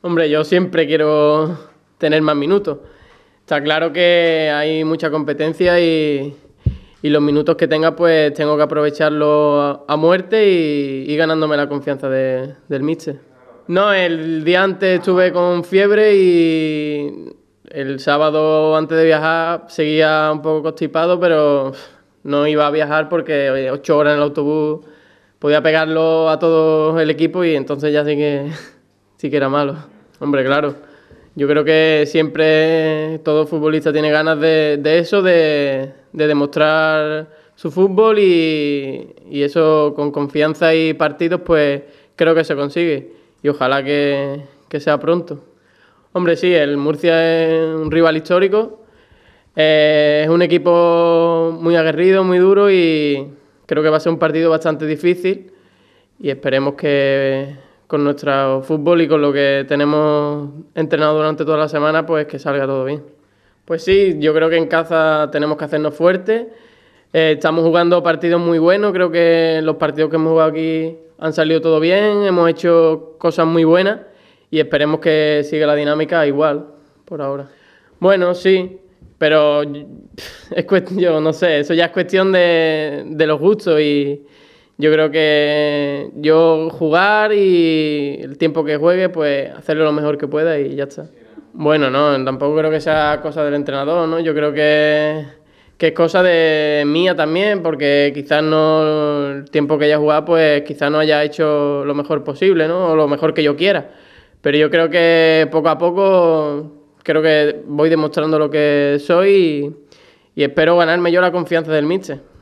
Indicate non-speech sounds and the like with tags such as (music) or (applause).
Hombre, yo siempre quiero tener más minutos. Está claro que hay mucha competencia y, los minutos que tenga pues tengo que aprovecharlo a, muerte y, ganándome la confianza del míster. No, el día antes estuve con fiebre y el sábado antes de viajar seguía un poco constipado, pero no iba a viajar porque ocho horas en el autobús podía pegarlo a todo el equipo y entonces ya sé que sí que era malo. Hombre, claro. Yo creo que siempre todo futbolista tiene ganas de, eso, de, demostrar su fútbol y, eso con confianza y partidos, pues creo que se consigue. Y ojalá que, sea pronto. Hombre, sí, el Murcia es un rival histórico. Eh, es un equipo muy aguerrido, muy duro y creo que va a ser un partido bastante difícil y esperemos que con nuestro fútbol y con lo que tenemos entrenado durante toda la semana, pues que salga todo bien. Pues sí, yo creo que en casa tenemos que hacernos fuertes. Eh, estamos jugando partidos muy buenos, creo que los partidos que hemos jugado aquí han salido todo bien, hemos hecho cosas muy buenas y esperemos que siga la dinámica igual por ahora. Bueno, sí, pero (laughs) yo no sé, eso ya es cuestión de, de los gustos y, yo creo que yo jugar y el tiempo que juegue, pues hacerlo lo mejor que pueda y ya está. Bueno, no, tampoco creo que sea cosa del entrenador, ¿no? Yo creo que, que es cosa de mía también, porque quizás no el tiempo que haya jugado, pues quizás no haya hecho lo mejor posible, ¿no? O lo mejor que yo quiera. Pero yo creo que poco a poco creo que voy demostrando lo que soy y, y espero ganarme yo la confianza del míster.